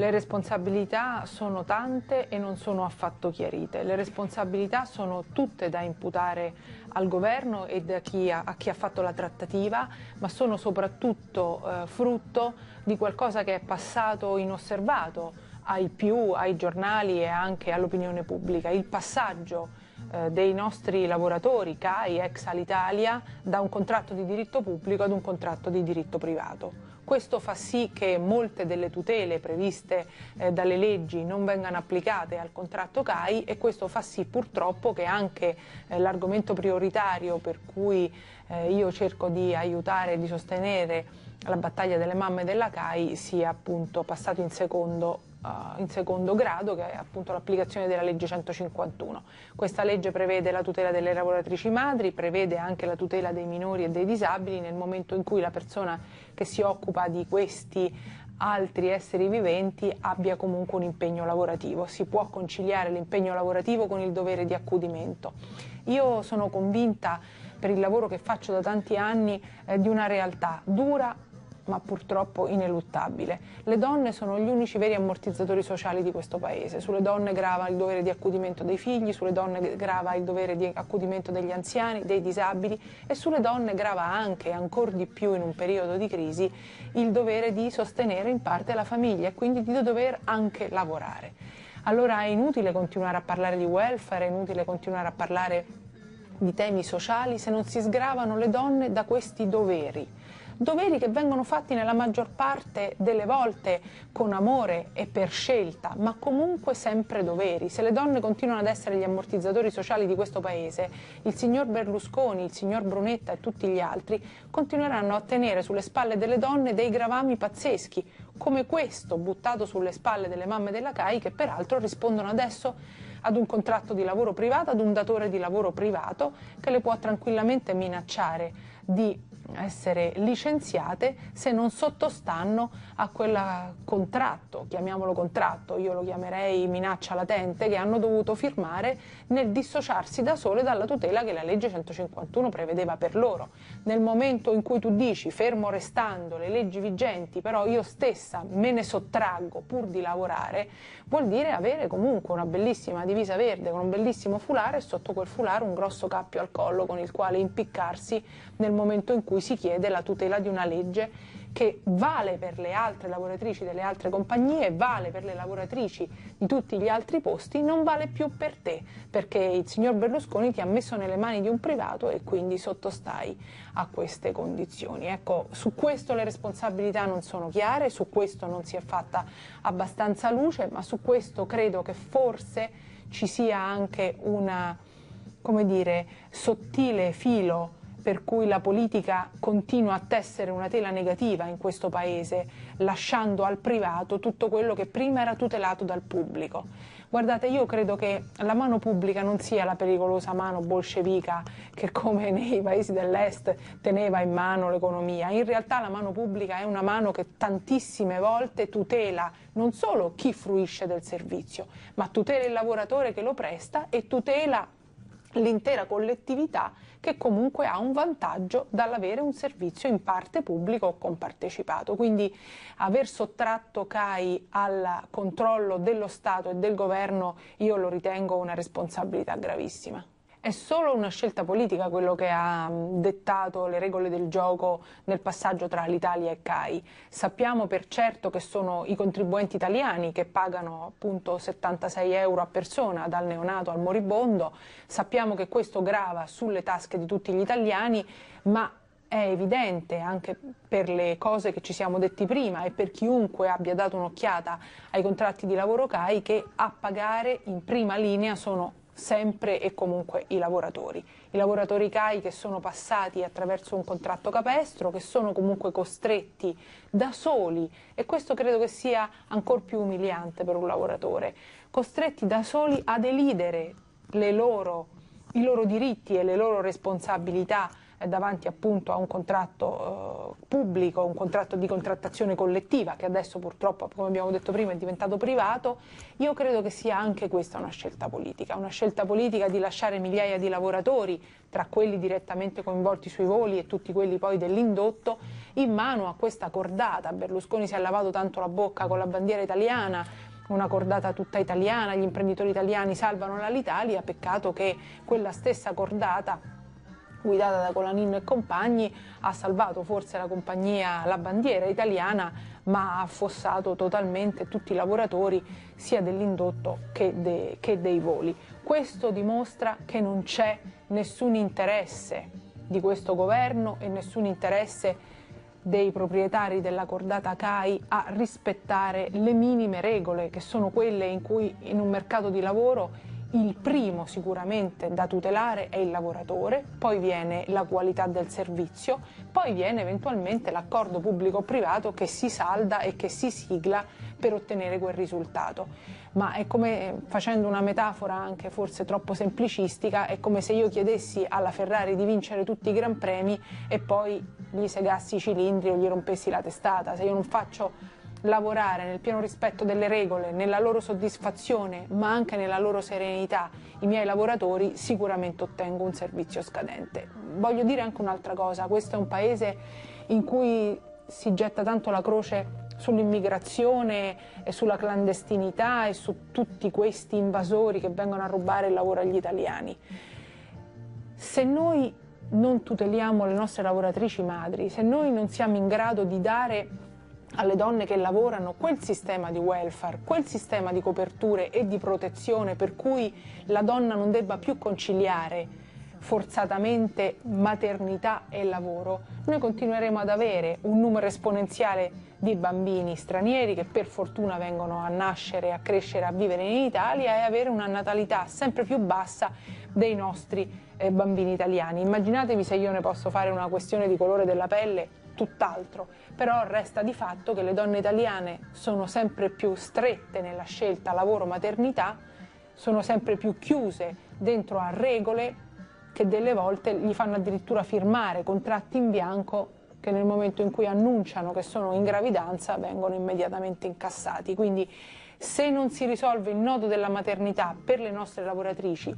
Le responsabilità sono tante e non sono affatto chiarite. Le responsabilità sono tutte da imputare al governo e chi ha, a chi ha fatto la trattativa, ma sono soprattutto eh, frutto di qualcosa che è passato inosservato ai più, ai giornali e anche all'opinione pubblica. Il passaggio eh, dei nostri lavoratori, CAI, ex Alitalia, da un contratto di diritto pubblico ad un contratto di diritto privato questo fa sì che molte delle tutele previste eh, dalle leggi non vengano applicate al contratto CAI e questo fa sì purtroppo che anche eh, l'argomento prioritario per cui eh, io cerco di aiutare e di sostenere la battaglia delle mamme della CAI sia appunto passato in secondo uh, in secondo grado, che è appunto l'applicazione della legge 151. Questa legge prevede la tutela delle lavoratrici madri, prevede anche la tutela dei minori e dei disabili nel momento in cui la persona che si occupa di questi altri esseri viventi abbia comunque un impegno lavorativo, si può conciliare l'impegno lavorativo con il dovere di accudimento. Io sono convinta per il lavoro che faccio da tanti anni eh, di una realtà dura ma purtroppo ineluttabile. Le donne sono gli unici veri ammortizzatori sociali di questo paese. Sulle donne grava il dovere di accudimento dei figli, sulle donne grava il dovere di accudimento degli anziani, dei disabili e sulle donne grava anche, ancora di più in un periodo di crisi, il dovere di sostenere in parte la famiglia e quindi di dover anche lavorare. Allora è inutile continuare a parlare di welfare, è inutile continuare a parlare di temi sociali se non si sgravano le donne da questi doveri doveri che vengono fatti nella maggior parte delle volte con amore e per scelta, ma comunque sempre doveri. Se le donne continuano ad essere gli ammortizzatori sociali di questo Paese, il signor Berlusconi, il signor Brunetta e tutti gli altri continueranno a tenere sulle spalle delle donne dei gravami pazzeschi, come questo buttato sulle spalle delle mamme della CAI che peraltro rispondono adesso ad un contratto di lavoro privato, ad un datore di lavoro privato che le può tranquillamente minacciare di essere licenziate se non sottostanno a quel contratto, chiamiamolo contratto, io lo chiamerei minaccia latente, che hanno dovuto firmare nel dissociarsi da sole dalla tutela che la legge 151 prevedeva per loro. Nel momento in cui tu dici fermo restando le leggi vigenti, però io stessa me ne sottraggo pur di lavorare, vuol dire avere comunque una bellissima divisa verde con un bellissimo fulare e sotto quel fulare un grosso cappio al collo con il quale impiccarsi nel momento in cui cui si chiede la tutela di una legge che vale per le altre lavoratrici delle altre compagnie, vale per le lavoratrici di tutti gli altri posti, non vale più per te, perché il signor Berlusconi ti ha messo nelle mani di un privato e quindi sottostai a queste condizioni. Ecco, su questo le responsabilità non sono chiare, su questo non si è fatta abbastanza luce, ma su questo credo che forse ci sia anche una, come dire, sottile filo per cui la politica continua a tessere una tela negativa in questo Paese, lasciando al privato tutto quello che prima era tutelato dal pubblico. Guardate, io credo che la mano pubblica non sia la pericolosa mano bolscevica che come nei paesi dell'Est teneva in mano l'economia. In realtà la mano pubblica è una mano che tantissime volte tutela non solo chi fruisce del servizio, ma tutela il lavoratore che lo presta e tutela l'intera collettività che comunque ha un vantaggio dall'avere un servizio in parte pubblico o compartecipato. Quindi aver sottratto CAI al controllo dello Stato e del governo io lo ritengo una responsabilità gravissima. È solo una scelta politica quello che ha mm, dettato le regole del gioco nel passaggio tra l'Italia e CAI. Sappiamo per certo che sono i contribuenti italiani che pagano appunto 76 euro a persona dal neonato al moribondo, sappiamo che questo grava sulle tasche di tutti gli italiani, ma è evidente anche per le cose che ci siamo detti prima e per chiunque abbia dato un'occhiata ai contratti di lavoro CAI che a pagare in prima linea sono sempre e comunque i lavoratori. I lavoratori CAI che sono passati attraverso un contratto capestro, che sono comunque costretti da soli, e questo credo che sia ancora più umiliante per un lavoratore, costretti da soli ad elidere loro, i loro diritti e le loro responsabilità davanti appunto a un contratto eh, pubblico, un contratto di contrattazione collettiva che adesso purtroppo, come abbiamo detto prima, è diventato privato, io credo che sia anche questa una scelta politica, una scelta politica di lasciare migliaia di lavoratori, tra quelli direttamente coinvolti sui voli e tutti quelli poi dell'indotto, in mano a questa cordata. Berlusconi si è lavato tanto la bocca con la bandiera italiana, una cordata tutta italiana, gli imprenditori italiani salvano l'Italia, peccato che quella stessa cordata guidata da Colaninno e compagni, ha salvato forse la compagnia, la bandiera italiana, ma ha affossato totalmente tutti i lavoratori sia dell'indotto che, de, che dei voli. Questo dimostra che non c'è nessun interesse di questo governo e nessun interesse dei proprietari della cordata CAI a rispettare le minime regole che sono quelle in cui in un mercato di lavoro il primo sicuramente da tutelare è il lavoratore, poi viene la qualità del servizio, poi viene eventualmente l'accordo pubblico-privato che si salda e che si sigla per ottenere quel risultato. Ma è come, facendo una metafora anche forse troppo semplicistica, è come se io chiedessi alla Ferrari di vincere tutti i gran premi e poi gli segassi i cilindri o gli rompessi la testata. Se io non faccio lavorare nel pieno rispetto delle regole, nella loro soddisfazione, ma anche nella loro serenità, i miei lavoratori, sicuramente ottengo un servizio scadente. Voglio dire anche un'altra cosa, questo è un paese in cui si getta tanto la croce sull'immigrazione e sulla clandestinità e su tutti questi invasori che vengono a rubare il lavoro agli italiani. Se noi non tuteliamo le nostre lavoratrici madri, se noi non siamo in grado di dare alle donne che lavorano quel sistema di welfare, quel sistema di coperture e di protezione per cui la donna non debba più conciliare forzatamente maternità e lavoro, noi continueremo ad avere un numero esponenziale di bambini stranieri che per fortuna vengono a nascere, a crescere, a vivere in Italia e avere una natalità sempre più bassa dei nostri eh, bambini italiani. Immaginatevi se io ne posso fare una questione di colore della pelle tutt'altro, però resta di fatto che le donne italiane sono sempre più strette nella scelta lavoro-maternità, sono sempre più chiuse dentro a regole che delle volte gli fanno addirittura firmare contratti in bianco che nel momento in cui annunciano che sono in gravidanza vengono immediatamente incassati. Quindi se non si risolve il nodo della maternità per le nostre lavoratrici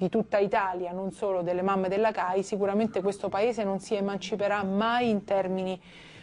di tutta Italia, non solo delle mamme della CAI, sicuramente questo paese non si emanciperà mai in termini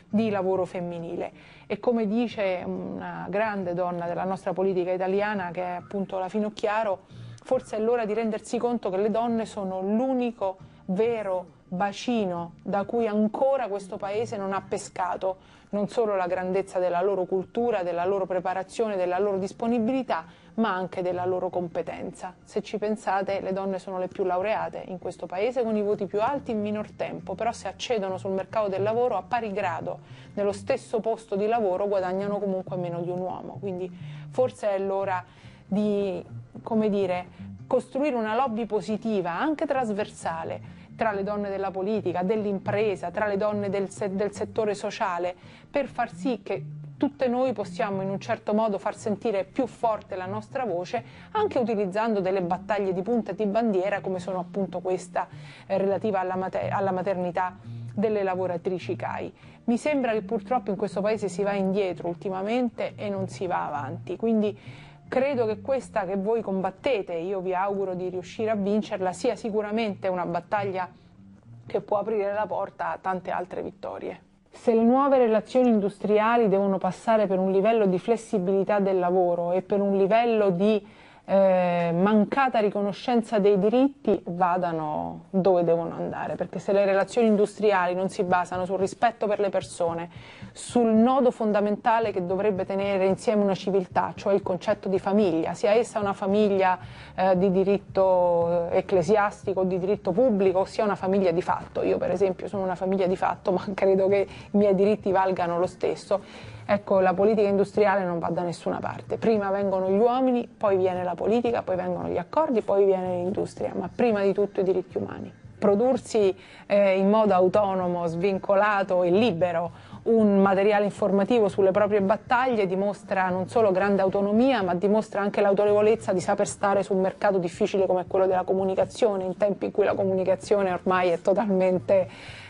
di lavoro femminile e come dice una grande donna della nostra politica italiana che è appunto la Finocchiaro, forse è l'ora di rendersi conto che le donne sono l'unico vero bacino da cui ancora questo paese non ha pescato non solo la grandezza della loro cultura, della loro preparazione, della loro disponibilità, ma anche della loro competenza. Se ci pensate, le donne sono le più laureate in questo paese con i voti più alti in minor tempo, però se accedono sul mercato del lavoro a pari grado, nello stesso posto di lavoro, guadagnano comunque meno di un uomo. Quindi forse è l'ora di, come dire, costruire una lobby positiva, anche trasversale, tra le donne della politica, dell'impresa, tra le donne del, se del settore sociale, per far sì che tutte noi possiamo in un certo modo far sentire più forte la nostra voce anche utilizzando delle battaglie di punta e di bandiera come sono appunto questa eh, relativa alla, mater- alla maternità delle lavoratrici CAI. Mi sembra che purtroppo in questo paese si va indietro ultimamente e non si va avanti, quindi credo che questa che voi combattete, io vi auguro di riuscire a vincerla, sia sicuramente una battaglia che può aprire la porta a tante altre vittorie se le nuove relazioni industriali devono passare per un livello di flessibilità del lavoro e per un livello di eh, mancata riconoscenza dei diritti vadano dove devono andare, perché se le relazioni industriali non si basano sul rispetto per le persone, sul nodo fondamentale che dovrebbe tenere insieme una civiltà, cioè il concetto di famiglia, sia essa una famiglia eh, di diritto eh, ecclesiastico, di diritto pubblico, sia una famiglia di fatto. Io per esempio sono una famiglia di fatto, ma credo che i miei diritti valgano lo stesso Ecco, la politica industriale non va da nessuna parte. Prima vengono gli uomini, poi viene la politica, poi vengono gli accordi, poi viene l'industria, ma prima di tutto i diritti umani. Prodursi eh, in modo autonomo, svincolato e libero un materiale informativo sulle proprie battaglie dimostra non solo grande autonomia, ma dimostra anche l'autorevolezza di saper stare su un mercato difficile come quello della comunicazione, in tempi in cui la comunicazione ormai è totalmente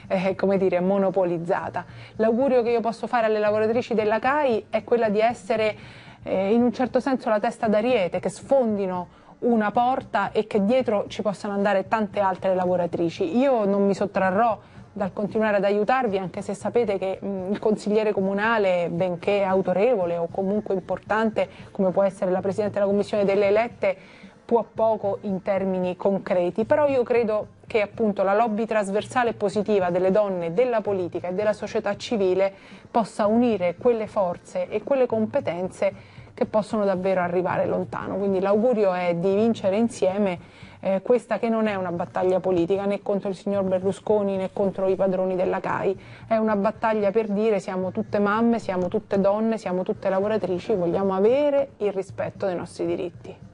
eh, come dire, monopolizzata. L'augurio che io posso fare alle lavoratrici della CAI è quella di essere eh, in un certo senso la testa d'ariete, che sfondino una porta e che dietro ci possano andare tante altre lavoratrici. Io non mi sottrarrò dal continuare ad aiutarvi, anche se sapete che mh, mm, il consigliere comunale, benché autorevole o comunque importante, come può essere la Presidente della Commissione delle Elette, può poco in termini concreti. Però io credo che appunto la lobby trasversale e positiva delle donne, della politica e della società civile possa unire quelle forze e quelle competenze che possono davvero arrivare lontano. Quindi l'augurio è di vincere insieme eh, questa che non è una battaglia politica né contro il signor Berlusconi né contro i padroni della CAI, è una battaglia per dire siamo tutte mamme, siamo tutte donne, siamo tutte lavoratrici, vogliamo avere il rispetto dei nostri diritti.